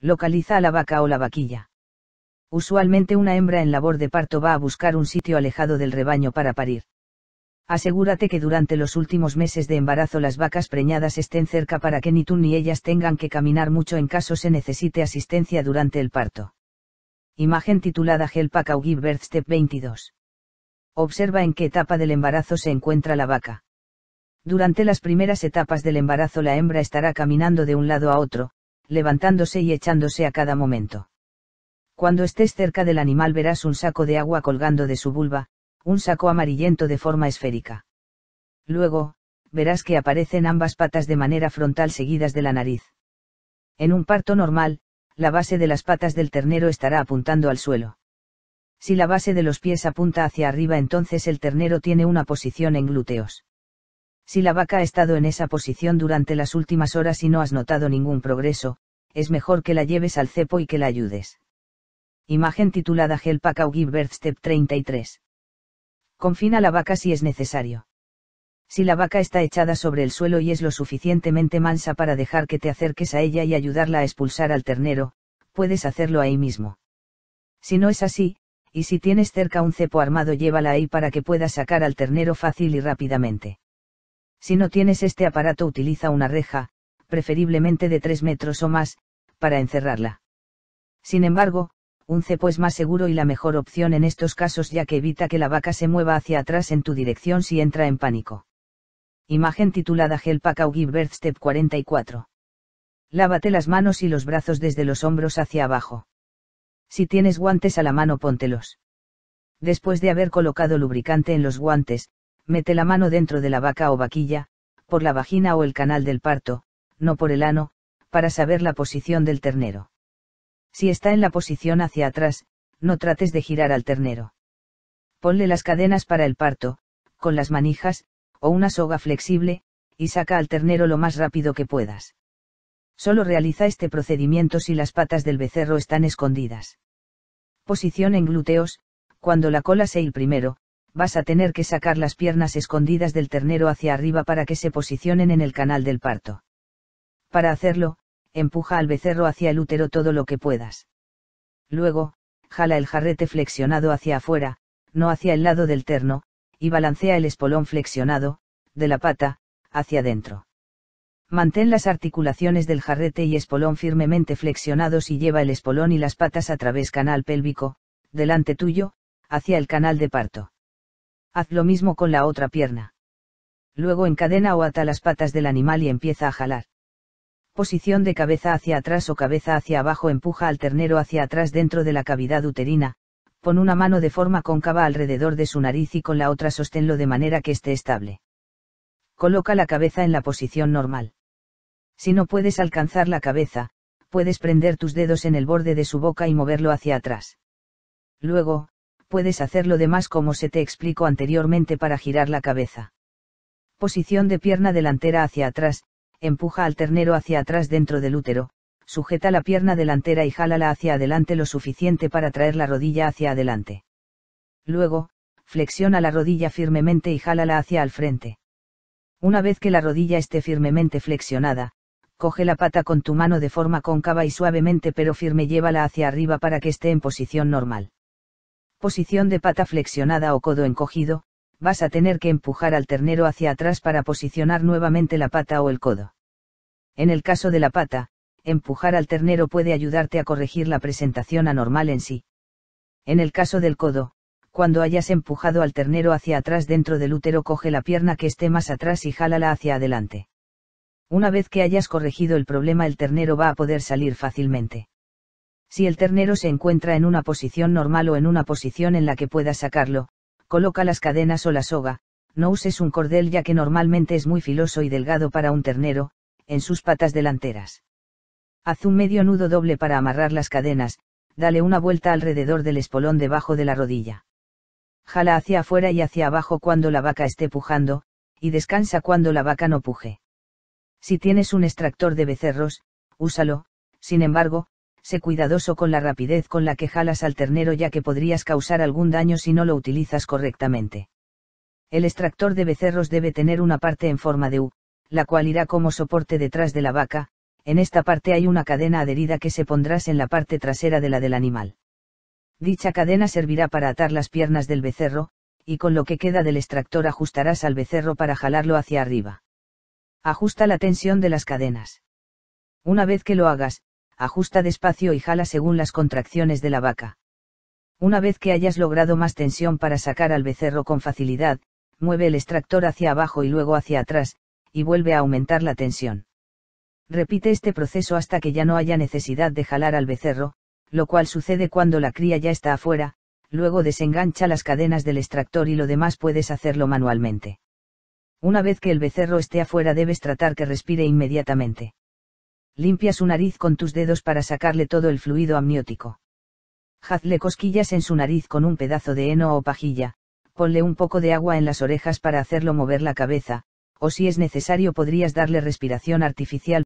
Localiza a la vaca o la vaquilla. Usualmente una hembra en labor de parto va a buscar un sitio alejado del rebaño para parir. Asegúrate que durante los últimos meses de embarazo las vacas preñadas estén cerca para que ni tú ni ellas tengan que caminar mucho en caso se necesite asistencia durante el parto. Imagen titulada Help a Cow Give Birth Step 22. Observa en qué etapa del embarazo se encuentra la vaca. Durante las primeras etapas del embarazo la hembra estará caminando de un lado a otro, levantándose y echándose a cada momento. Cuando estés cerca del animal verás un saco de agua colgando de su vulva, un saco amarillento de forma esférica. Luego, verás que aparecen ambas patas de manera frontal seguidas de la nariz. En un parto normal, la base de las patas del ternero estará apuntando al suelo. Si la base de los pies apunta hacia arriba entonces el ternero tiene una posición en glúteos. Si la vaca ha estado en esa posición durante las últimas horas y no has notado ningún progreso, es mejor que la lleves al cepo y que la ayudes. Imagen titulada Help a Cow Give Birth Step 33. Confina la vaca si es necesario. Si la vaca está echada sobre el suelo y es lo suficientemente mansa para dejar que te acerques a ella y ayudarla a expulsar al ternero, puedes hacerlo ahí mismo. Si no es así, y si tienes cerca un cepo armado llévala ahí para que puedas sacar al ternero fácil y rápidamente. Si no tienes este aparato utiliza una reja, preferiblemente de 3 metros o más, para encerrarla. Sin embargo, un cepo es más seguro y la mejor opción en estos casos ya que evita que la vaca se mueva hacia atrás en tu dirección si entra en pánico. Imagen titulada Help a Birth Step 44. Lávate las manos y los brazos desde los hombros hacia abajo. Si tienes guantes a la mano póntelos. Después de haber colocado lubricante en los guantes, mete la mano dentro de la vaca o vaquilla, por la vagina o el canal del parto, no por el ano, para saber la posición del ternero. Si está en la posición hacia atrás, no trates de girar al ternero. Ponle las cadenas para el parto, con las manijas, o una soga flexible, y saca al ternero lo más rápido que puedas. Solo realiza este procedimiento si las patas del becerro están escondidas. Posición en glúteos, cuando la cola se il primero, vas a tener que sacar las piernas escondidas del ternero hacia arriba para que se posicionen en el canal del parto. Para hacerlo, empuja al becerro hacia el útero todo lo que puedas. Luego, jala el jarrete flexionado hacia afuera, no hacia el lado del terno, y balancea el espolón flexionado, de la pata, hacia adentro. Mantén las articulaciones del jarrete y espolón firmemente flexionados y lleva el espolón y las patas a través canal pélvico, delante tuyo, hacia el canal de parto haz lo mismo con la otra pierna. Luego encadena o ata las patas del animal y empieza a jalar. Posición de cabeza hacia atrás o cabeza hacia abajo empuja al ternero hacia atrás dentro de la cavidad uterina, pon una mano de forma cóncava alrededor de su nariz y con la otra sosténlo de manera que esté estable. Coloca la cabeza en la posición normal. Si no puedes alcanzar la cabeza, puedes prender tus dedos en el borde de su boca y moverlo hacia atrás. Luego, puedes hacer de más como se te explicó anteriormente para girar la cabeza. Posición de pierna delantera hacia atrás, empuja al ternero hacia atrás dentro del útero, sujeta la pierna delantera y jálala hacia adelante lo suficiente para traer la rodilla hacia adelante. Luego, flexiona la rodilla firmemente y jálala hacia al frente. Una vez que la rodilla esté firmemente flexionada, coge la pata con tu mano de forma cóncava y suavemente pero firme llévala hacia arriba para que esté en posición normal posición de pata flexionada o codo encogido, vas a tener que empujar al ternero hacia atrás para posicionar nuevamente la pata o el codo. En el caso de la pata, empujar al ternero puede ayudarte a corregir la presentación anormal en sí. En el caso del codo, cuando hayas empujado al ternero hacia atrás dentro del útero coge la pierna que esté más atrás y jálala hacia adelante. Una vez que hayas corregido el problema el ternero va a poder salir fácilmente. Si el ternero se encuentra en una posición normal o en una posición en la que puedas sacarlo, coloca las cadenas o la soga, no uses un cordel ya que normalmente es muy filoso y delgado para un ternero, en sus patas delanteras. Haz un medio nudo doble para amarrar las cadenas, dale una vuelta alrededor del espolón debajo de la rodilla. Jala hacia afuera y hacia abajo cuando la vaca esté pujando, y descansa cuando la vaca no puje. Si tienes un extractor de becerros, úsalo, sin embargo, sé cuidadoso con la rapidez con la que jalas al ternero ya que podrías causar algún daño si no lo utilizas correctamente. El extractor de becerros debe tener una parte en forma de U, la cual irá como soporte detrás de la vaca, en esta parte hay una cadena adherida que se pondrás en la parte trasera de la del animal. Dicha cadena servirá para atar las piernas del becerro, y con lo que queda del extractor ajustarás al becerro para jalarlo hacia arriba. Ajusta la tensión de las cadenas. Una vez que lo hagas, ajusta despacio y jala según las contracciones de la vaca. Una vez que hayas logrado más tensión para sacar al becerro con facilidad, mueve el extractor hacia abajo y luego hacia atrás, y vuelve a aumentar la tensión. Repite este proceso hasta que ya no haya necesidad de jalar al becerro, lo cual sucede cuando la cría ya está afuera, luego desengancha las cadenas del extractor y lo demás puedes hacerlo manualmente. Una vez que el becerro esté afuera debes tratar que respire inmediatamente limpia su nariz con tus dedos para sacarle todo el fluido amniótico. Hazle cosquillas en su nariz con un pedazo de heno o pajilla, ponle un poco de agua en las orejas para hacerlo mover la cabeza, o si es necesario podrías darle respiración artificial